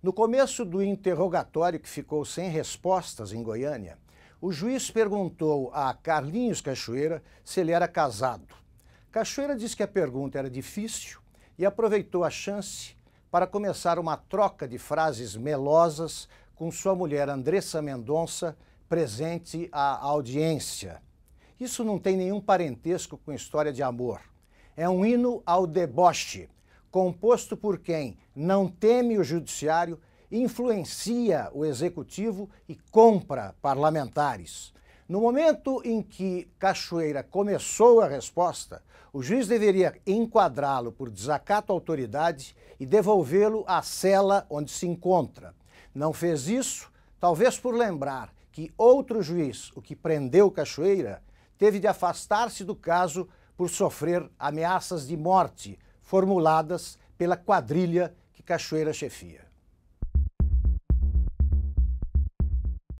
No começo do interrogatório que ficou sem respostas em Goiânia, o juiz perguntou a Carlinhos Cachoeira se ele era casado. Cachoeira disse que a pergunta era difícil e aproveitou a chance para começar uma troca de frases melosas com sua mulher Andressa Mendonça, presente à audiência. Isso não tem nenhum parentesco com história de amor. É um hino ao deboche composto por quem não teme o judiciário, influencia o executivo e compra parlamentares. No momento em que Cachoeira começou a resposta, o juiz deveria enquadrá-lo por desacato à autoridade e devolvê-lo à cela onde se encontra. Não fez isso, talvez por lembrar que outro juiz, o que prendeu Cachoeira, teve de afastar-se do caso por sofrer ameaças de morte formuladas pela quadrilha que Cachoeira chefia.